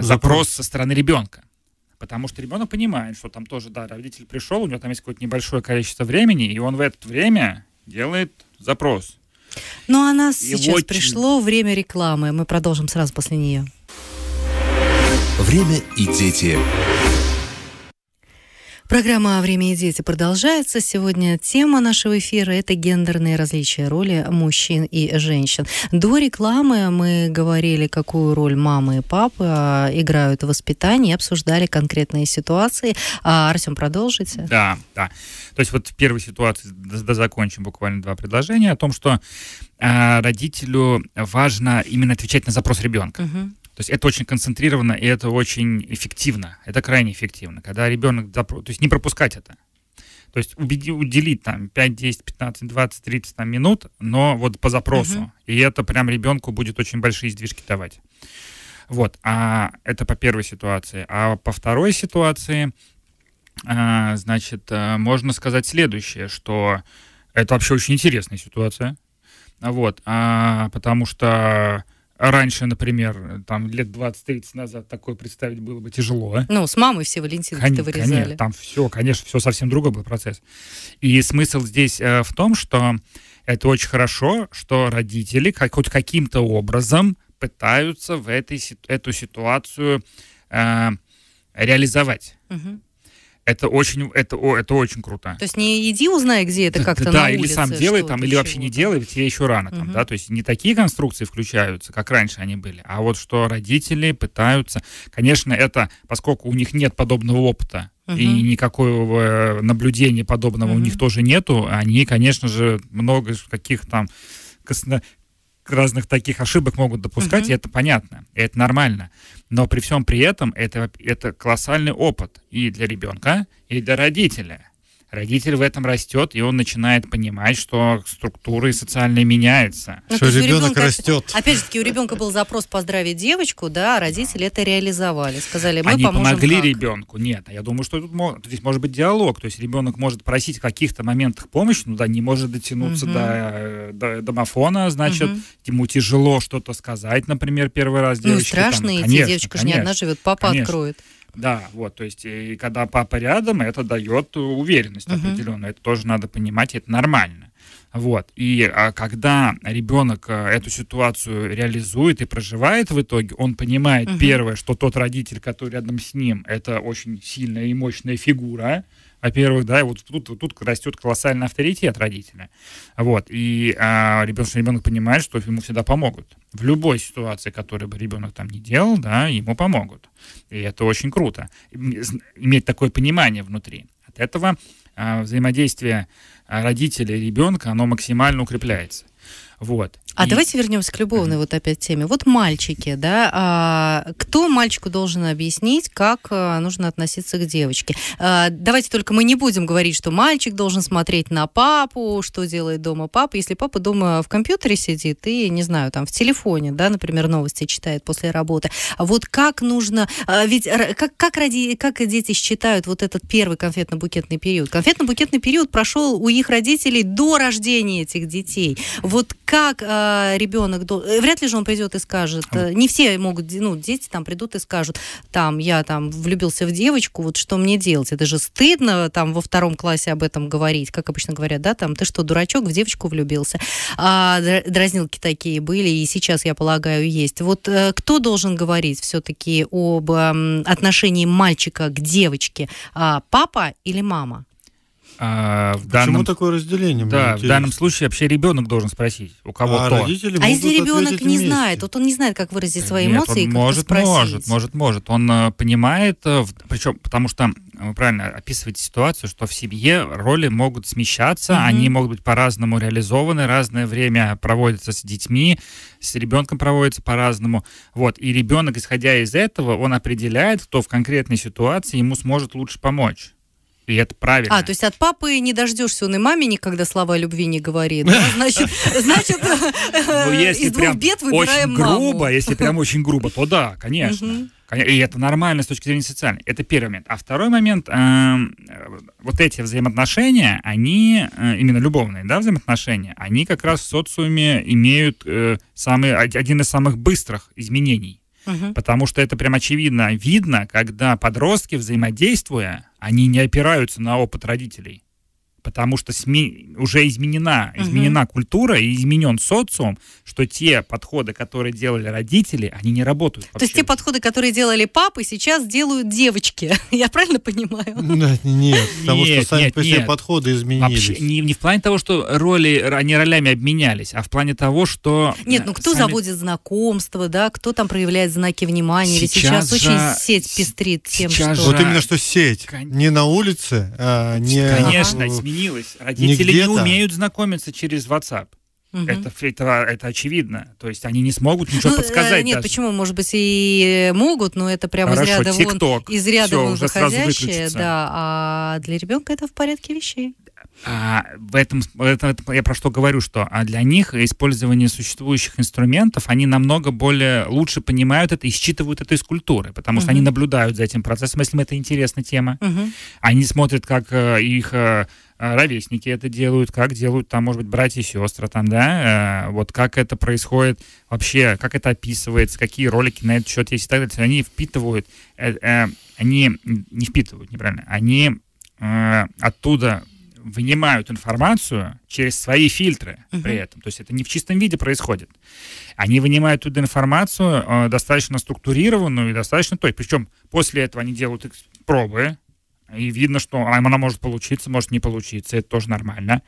запрос. запрос со стороны ребенка. Потому что ребенок понимает, что там тоже, да, родитель пришел, у него там есть какое-то небольшое количество времени, и он в это время делает запрос. Ну, а нас и сейчас очень... пришло время рекламы. Мы продолжим сразу после нее. Время и дети. Программа «Время и дети» продолжается. Сегодня тема нашего эфира – это гендерные различия роли мужчин и женщин. До рекламы мы говорили, какую роль мамы и папы а, играют в воспитании, обсуждали конкретные ситуации. А, Артем, продолжите. Да, да. То есть вот в первой ситуации, да, закончим буквально два предложения, о том, что э, родителю важно именно отвечать на запрос ребенка. Угу. То есть это очень концентрировано и это очень эффективно. Это крайне эффективно, когда ребенок, запро... то есть не пропускать это. То есть убеди, уделить там 5, 10, 15, 20, 30 там, минут, но вот по запросу. Угу. И это прям ребенку будет очень большие сдвижки давать. Вот, а это по первой ситуации. А по второй ситуации, а, значит, а, можно сказать следующее, что это вообще очень интересная ситуация. Вот, а, потому что раньше, например, там лет 20-30 назад такое представить было бы тяжело. а Ну, с мамой все Валентинки-то вырезали. Конечно, там все, конечно, все совсем другой был процесс. И смысл здесь э, в том, что это очень хорошо, что родители как, хоть каким-то образом пытаются в этой, эту ситуацию э, реализовать. Угу. Это очень, это, о, это очень круто. То есть не иди узнай, где это как-то да, на улице. или сам делай там, или вообще не делай, ведь тебе еще рано угу. там, да. То есть не такие конструкции включаются, как раньше они были, а вот что родители пытаются. Конечно, это, поскольку у них нет подобного опыта, Uh-huh. И никакого э, наблюдения подобного uh у них тоже нету. Они, конечно же, много каких там разных таких ошибок могут допускать, угу. и это понятно, и это нормально. Но при всем при этом это, это колоссальный опыт и для ребенка, и для родителя. Родитель в этом растет, и он начинает понимать, что структуры социальные меняются. Ну, что ребенок растет. Опять же таки, у ребенка был запрос поздравить девочку, да, а родители это реализовали. Сказали, мы Они помогли так. ребенку. Нет, а я думаю, что тут здесь может быть диалог. То есть ребенок может просить в каких-то моментах помощи, но ну да, не может дотянуться угу. до, до домофона, значит, угу. ему тяжело что-то сказать, например, первый раз ну, девочке. Ну, страшно там, идти, конечно, девочка конечно, же не одна живет, папа конечно. откроет. Да, вот, то есть, и когда папа рядом, это дает э, уверенность угу. определенную. Это тоже надо понимать, это нормально. Вот. И а, когда ребенок а, эту ситуацию реализует и проживает в итоге, он понимает, угу. первое, что тот родитель, который рядом с ним, это очень сильная и мощная фигура, во-первых, да, и вот тут, тут растет колоссальный авторитет родителя. Вот, и а, ребенок, ребенок понимает, что ему всегда помогут. В любой ситуации, которую бы ребенок там не делал, да, ему помогут. И это очень круто. Иметь такое понимание внутри. От этого а, взаимодействие родителя и ребенка, оно максимально укрепляется. Вот. А и... давайте вернемся к любовной вот опять теме. Вот мальчики, да, а, кто мальчику должен объяснить, как э, нужно относиться к девочке? А, давайте только мы не будем говорить, что мальчик должен смотреть на папу, что делает дома папа, если папа дома в компьютере сидит и, не знаю, там в телефоне, да, например, новости читает после работы. А вот как нужно, а, ведь как, как, ради, как дети считают вот этот первый конфетно-букетный период? Конфетно-букетный период прошел у их родителей до рождения этих детей. Вот как э, ребенок, э, вряд ли же он придет и скажет, э, не все могут, ну, дети там придут и скажут, там, я там влюбился в девочку, вот что мне делать? Это же стыдно там во втором классе об этом говорить, как обычно говорят, да, там, ты что, дурачок, в девочку влюбился? А, дразнилки такие были, и сейчас, я полагаю, есть. Вот э, кто должен говорить все-таки об э, отношении мальчика к девочке? Э, папа или мама? А, Почему данном... такое разделение? Да, в данном случае вообще ребенок должен спросить, у кого а то. А если ребенок не вместе? знает, вот он не знает, как выразить свои Нет, эмоции, он может, спросить. может, может, может. Он э, понимает, э, причем потому что э, вы правильно описываете ситуацию, что в семье роли могут смещаться, mm они могут быть по-разному реализованы, разное время проводится с детьми, с ребенком проводится по-разному. Вот, и ребенок, исходя из этого, он определяет, кто в конкретной ситуации ему сможет лучше помочь. И это правильно. А, то есть от папы не дождешься, он и маме никогда слова любви не говорит. Ну, значит, значит э, ну, э, из двух бед выбираем маму. грубо, если прям очень грубо, то да, конечно. И это нормально с точки зрения социальной. Это первый момент. А второй момент, эм, э, вот эти взаимоотношения, они, именно любовные да, взаимоотношения, они как раз в социуме имеют э, один из самых быстрых изменений. Потому что это прям очевидно видно, когда подростки, взаимодействуя, они не опираются на опыт родителей потому что СМИ уже изменена, изменена угу. культура и изменен социум, что те подходы, которые делали родители, они не работают. Вообще. То есть те подходы, которые делали папы, сейчас делают девочки. Я правильно понимаю? Нет, нет потому нет, что сами по себе подходы изменились. не, в плане того, что роли, они ролями обменялись, а в плане того, что... Э, нет, ну кто заводит знакомство, да, кто там проявляет знаки внимания, сейчас, сейчас очень сеть пестрит тем, что... Вот именно что сеть, не на улице, а не... Конечно, изменилось. Родители не умеют знакомиться через WhatsApp. Угу. Это, это, это очевидно. То есть они не смогут ничего ну, э, подсказать. Нет, даже. почему? Может быть, и могут, но это прямо Хорошо, из ряда TikTok. вон, из ряда Все, вон выходящее. Да, а для ребенка это в порядке вещей. А, в этом, это, я про что говорю, что а для них использование существующих инструментов, они намного более лучше понимают это и считывают это из культуры, потому что они наблюдают за этим процессом, если им это интересная тема. Угу. Они смотрят, как э, их э, а, ровесники это делают, как делают там, может быть, братья и сестры там, да, э, вот как это происходит вообще, как это описывается, какие ролики на этот счет есть и так далее. Они впитывают, э, э, они не впитывают, неправильно, они оттуда вынимают информацию через свои фильтры uh-huh. при этом. То есть это не в чистом виде происходит. Они вынимают туда информацию э, достаточно структурированную и достаточно той. Причем после этого они делают пробы, и видно, что она может получиться, может не получиться, это тоже нормально.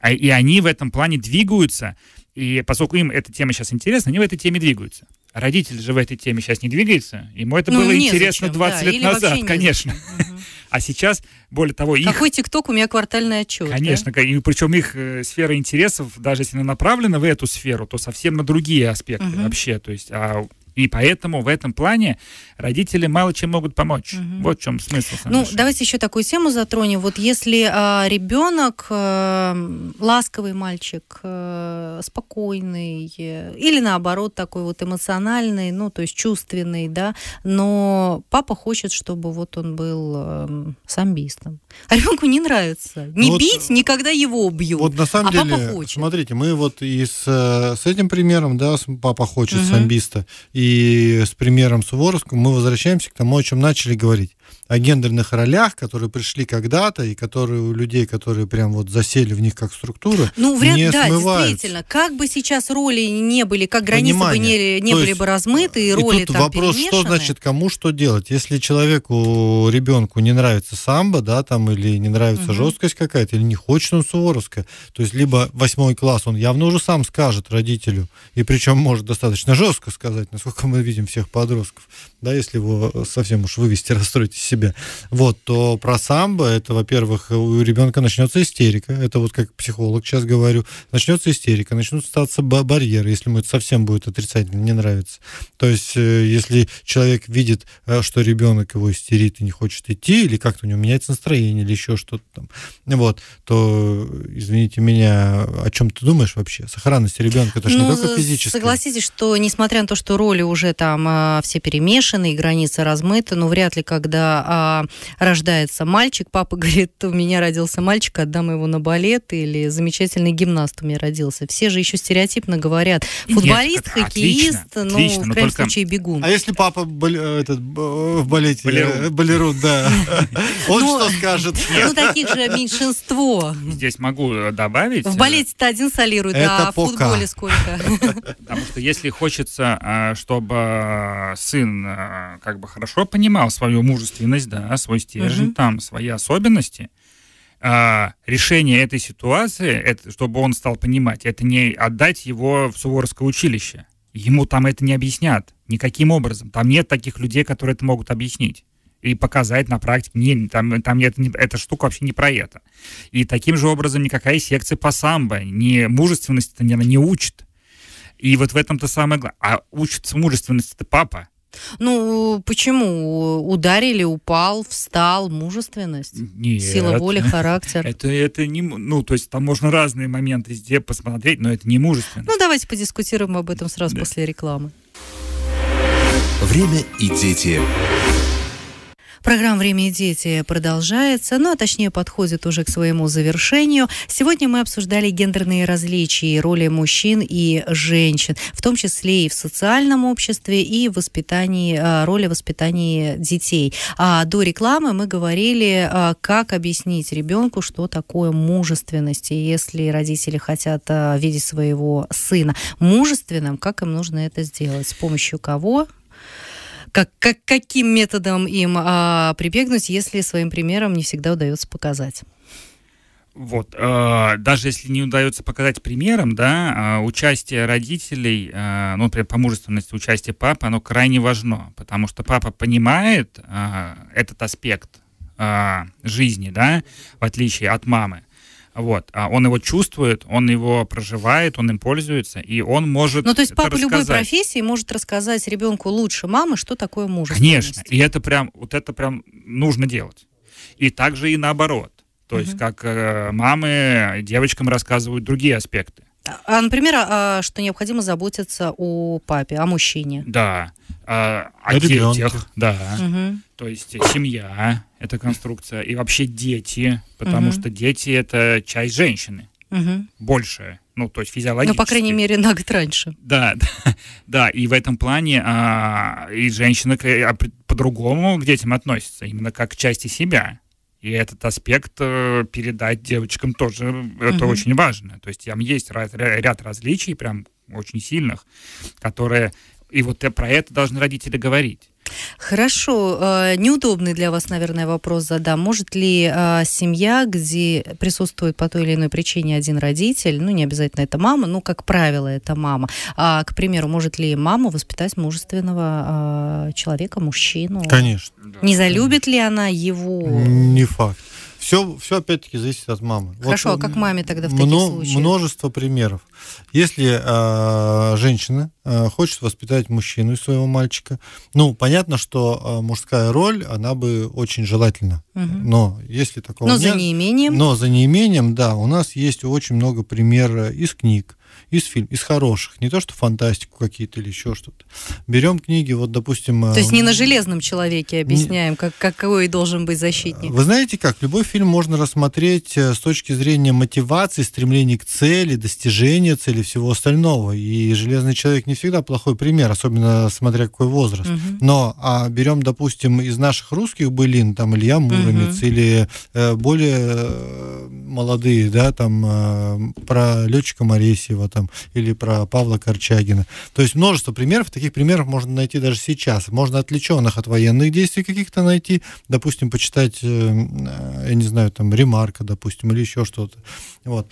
А, и они в этом плане двигаются, и поскольку им эта тема сейчас интересна, они в этой теме двигаются. Родители же в этой теме сейчас не двигаются. Ему это ну, было интересно зачем, 20 да, лет назад, конечно. А сейчас, более того, Какой их... Какой ТикТок, у меня квартальный отчет. Конечно, да? и причем их э, сфера интересов, даже если она направлена в эту сферу, то совсем на другие аспекты угу. вообще. То есть, а и поэтому в этом плане родители мало чем могут помочь. Угу. Вот в чем смысл. Ну, нашей. давайте еще такую тему затронем. Вот если а, ребенок а, э, ласковый мальчик, а, спокойный, э, или наоборот такой вот эмоциональный, ну, то есть чувственный, да, но папа хочет, чтобы вот он был а, самбистом. А ребенку не нравится. Не ну, бить, вот, никогда его бьют. Вот на самом а деле, папа хочет. смотрите, мы вот и с, с этим примером, да, папа хочет угу. самбиста, и и с примером Суворовского мы возвращаемся к тому, о чем начали говорить о гендерных ролях, которые пришли когда-то и которые у людей, которые прям вот засели в них как структура, ну, вряд, не да, смываются. действительно, как бы сейчас роли не были, как границы Понимание. бы не, не были есть, бы размыты, и, и роли тут там вопрос, что значит кому что делать. Если человеку, ребенку не нравится самбо, да, там, или не нравится угу. жесткость какая-то, или не хочет он суворовская, то есть либо восьмой класс он явно уже сам скажет родителю, и причем может достаточно жестко сказать, насколько мы видим всех подростков, да, если его совсем уж вывести, расстроить себя, вот, то про самбо это, во-первых, у ребенка начнется истерика, это вот как психолог сейчас говорю, начнется истерика, начнут статься барьеры, если ему это совсем будет отрицательно, не нравится. То есть, э, если человек видит, э, что ребенок его истерит и не хочет идти, или как-то у него меняется настроение, или еще что-то там, вот, то, э, извините меня, о чем ты думаешь вообще? Сохранность ребенка, это же ну, не только физически. Согласитесь, что несмотря на то, что роли уже там а, все перемешаны, и границы размыты, но вряд ли, когда а, рождается мальчик, папа говорит, у меня родился мальчик, отдам его на балет, или замечательный гимнаст у меня родился. Все же еще стереотипно говорят, футболист, Нет, хоккеист, отлично, ну, отлично, в крайнем только... случае, бегун. А если папа бол... Э, этот, в балете, балерун, э, балерун да, он ну, что скажет? Ну, таких же меньшинство. Здесь могу э, добавить. В балете-то один солирует, а в футболе сколько? Потому что если хочется, а, чтобы сын как бы хорошо понимал свою мужественность, ответственность, да, свой стержень, угу. там свои особенности. А, решение этой ситуации, это, чтобы он стал понимать, это не отдать его в Суворовское училище. Ему там это не объяснят никаким образом. Там нет таких людей, которые это могут объяснить и показать на практике. Не, там, там нет, не, эта штука вообще не про это. И таким же образом никакая секция по самбо, не мужественность, она не учит. И вот в этом-то самое главное. А учится мужественность это папа. Ну, почему? Ударили, упал, встал, мужественность, Нет, сила воли, характер. Это, это не... Ну, то есть там можно разные моменты здесь посмотреть, но это не мужественность. Ну, давайте подискутируем об этом сразу да. после рекламы. Время и дети Программа «Время и дети» продолжается, ну, а точнее подходит уже к своему завершению. Сегодня мы обсуждали гендерные различия, и роли мужчин и женщин, в том числе и в социальном обществе, и в воспитании, э, роли воспитания детей. А до рекламы мы говорили, э, как объяснить ребенку, что такое мужественность, если родители хотят э, видеть своего сына мужественным, как им нужно это сделать, с помощью кого? как, как, каким методом им а, прибегнуть, если своим примером не всегда удается показать? Вот, э, даже если не удается показать примером, да, э, участие родителей, э, ну, например, по мужественности участие папы, оно крайне важно, потому что папа понимает э, этот аспект э, жизни, да, в отличие от мамы. Вот. А он его чувствует, он его проживает, он им пользуется, и он может Ну, то есть папа любой профессии может рассказать ребенку лучше мамы, что такое мужественность. Конечно. И это прям, вот это прям нужно делать. И также и наоборот. То угу. есть как э, мамы девочкам рассказывают другие аспекты. А, например, а, что необходимо заботиться о папе, о мужчине. Да, а, о, о детях, да. Угу. То есть семья – это конструкция, и вообще дети, потому угу. что дети – это часть женщины, угу. большая. Ну, то есть физиологически. Ну, по крайней мере, на год раньше. Да, да, да. И в этом плане а, и женщина а, по-другому к детям относится, именно как к части себя. И этот аспект э, передать девочкам тоже э, это угу. очень важно. То есть там есть ряд, ряд различий, прям очень сильных, которые и вот про это должны родители говорить. Хорошо. Э, неудобный для вас, наверное, вопрос задам. Может ли э, семья, где присутствует по той или иной причине один родитель, ну, не обязательно это мама, ну, как правило, это мама, а, к примеру, может ли мама воспитать мужественного э, человека, мужчину? Конечно. Не залюбит ли она его? Не факт. Все, все опять-таки зависит от мамы. Хорошо, вот, а как маме тогда в мно, случаях? Множество примеров. Если э, женщина э, хочет воспитать мужчину из своего мальчика, ну, понятно, что э, мужская роль, она бы очень желательна. Угу. Но если такого но нет... Но за неимением? Но за неимением, да. У нас есть очень много примеров из книг, из фильм, из хороших, не то что фантастику какие-то или еще что-то. Берем книги, вот, допустим... То есть не на эм, железном человеке объясняем, не... как, какой должен быть э, защитник. Вы знаете как, любой фильм можно рассмотреть э, с точки зрения мотивации, стремления к цели, достижения цели, всего остального. И «Железный человек» не всегда плохой пример, особенно смотря какой возраст. Угу. Но а берем, допустим, из наших русских былин, там Илья Муромец угу. или э, более э, молодые, да, там э, про летчика Моресьева, там, или про Павла Корчагина. То есть множество примеров, таких примеров можно найти даже сейчас. Можно отвлеченных от военных действий каких-то найти, допустим, почитать, эм, э, я не знаю, там, Ремарка, допустим, или еще что-то. Вот.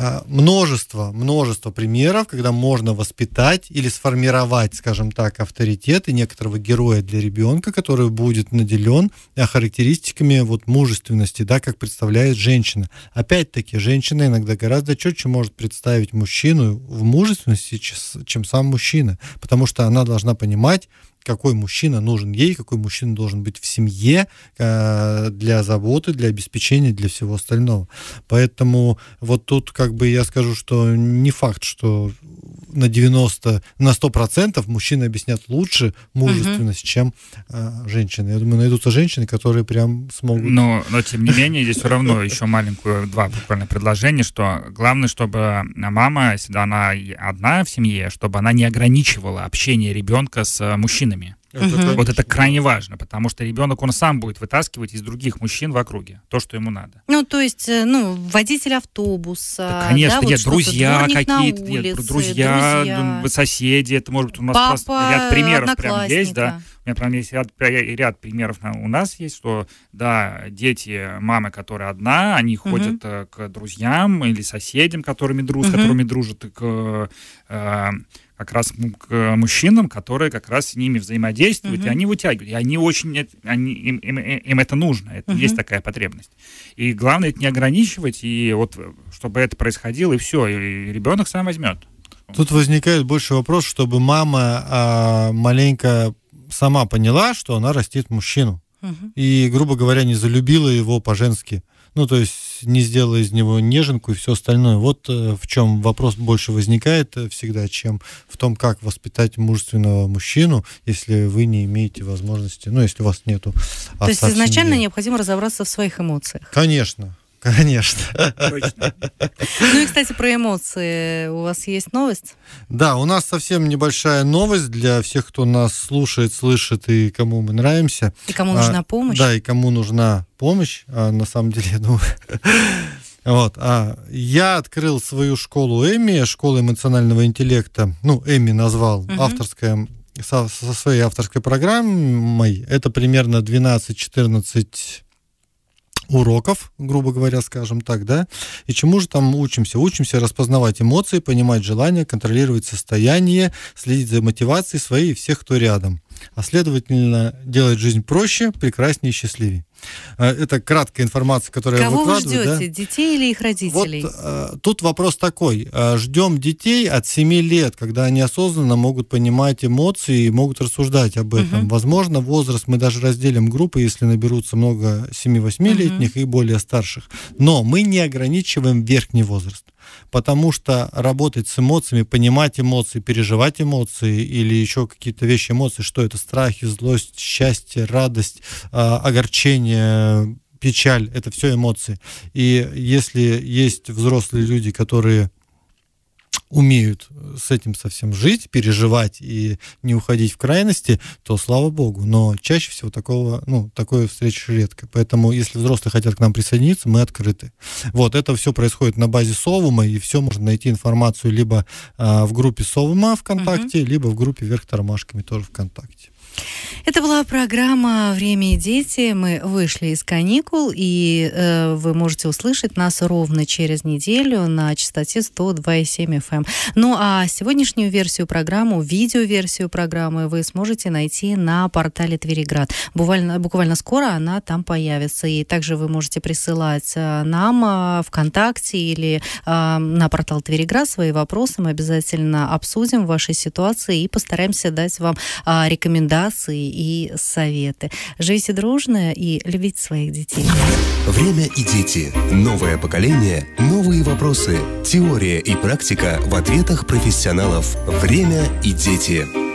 А, множество, множество примеров, когда можно воспитать или сформировать, скажем так, авторитет и некоторого героя для ребенка, который будет наделен а, характеристиками вот мужественности, да, как представляет женщина. Опять-таки, женщина иногда гораздо четче может представить мужчину в мужественности, чем сам мужчина, потому что она должна понимать, какой мужчина нужен ей, какой мужчина должен быть в семье э, для заботы, для обеспечения, для всего остального. Поэтому вот тут как бы я скажу, что не факт, что на 90, на 100% мужчины объяснят лучше мужественность, угу. чем э, женщины. Я думаю, найдутся женщины, которые прям смогут. Но, но тем не менее, здесь все равно еще маленькую, два буквально предложения, что главное, чтобы мама, если она одна в семье, чтобы она не ограничивала общение ребенка с э, мужчинами. Это вот это крайне важно, потому что ребенок, он сам будет вытаскивать из других мужчин в округе то, что ему надо. Ну, то есть, э, ну, водитель автобуса. Да, конечно, да, вот нет, друзья какие-то, нет, друзья, друзья, соседи, это может быть у нас Папа, просто ряд примеров прям есть, да. У меня прям есть ряд, ряд примеров у нас есть, что, да, дети мамы, которая одна, они угу. ходят э, к друзьям или соседям, которыми друз, угу. которыми дружат, к... Э, как раз к э, мужчинам, которые как раз с ними взаимодействуют, угу. и они вытягивают. И они очень, они, им, им, им это нужно, это угу. есть такая потребность. И главное это не ограничивать, и вот э, чтобы это происходило, и все, и ребенок сам возьмет. Тут возникает больше вопрос, чтобы мама а, маленько сама поняла, что она растит мужчину. Угу. И, грубо говоря, не залюбила его по-женски. Ну, то есть не сделала из него неженку и все остальное. Вот э, в чем вопрос больше возникает э, всегда, чем в том, как воспитать мужественного мужчину, если вы не имеете возможности, ну, если у вас нету... А То есть изначально семьи. необходимо разобраться в своих эмоциях. Конечно. Конечно. Ну и, кстати, про эмоции. У вас есть новость? Да, у нас совсем небольшая новость для всех, кто нас слушает, слышит и кому мы нравимся. И кому нужна а, помощь. да, и кому нужна помощь, а, на самом деле, я думаю. Вот. А я открыл свою школу Эми, школу эмоционального интеллекта. Ну, Эми назвал угу. авторская со, со своей авторской программой. Это примерно 12-14 уроков, грубо говоря, скажем так, да, и чему же там учимся? Учимся распознавать эмоции, понимать желания, контролировать состояние, следить за мотивацией своей и всех, кто рядом, а следовательно делать жизнь проще, прекраснее и счастливее. Э, это краткая информация, которая Кого вы ждете, да? детей или их родителей? Вот, э, тут вопрос такой. Э, Ждем детей от 7 лет, когда они осознанно могут понимать эмоции и могут рассуждать об этом. Угу. Возможно, возраст мы даже разделим группы, если наберутся много 7-8-летних угу. и более старших. Но мы не ограничиваем верхний возраст потому что работать с эмоциями, понимать эмоции, переживать эмоции или еще какие-то вещи, эмоции, что это страхи, злость, счастье, радость, а, огорчение, печаль, это все эмоции. И если есть взрослые люди, которые умеют э, с этим совсем жить, переживать и не уходить в крайности, то слава богу. Но чаще всего такого, ну, такой встречи редко. Поэтому, если взрослые хотят к нам присоединиться, мы открыты. Вот, это все происходит на базе Совума, и все можно найти информацию либо а, в группе Совума ВКонтакте, угу. либо в группе Вверх Тормашками тоже ВКонтакте. Это была программа «Время и дети». Мы вышли из каникул, и э, вы можете услышать нас ровно через неделю на частоте 102,7 FM. Эм. Ну а сегодняшнюю версию программы, видеоверсию программы вы сможете найти на портале Твериград. Буквально, буквально скоро она там появится. И также вы можете присылать э, нам э, ВКонтакте или э, на портал Твериград свои вопросы. Мы обязательно обсудим ваши ситуации и постараемся дать вам э, рекомендации классы и советы. Живите дружно и любите своих детей. Время и дети. Новое поколение, новые вопросы, теория и практика в ответах профессионалов. Время и дети.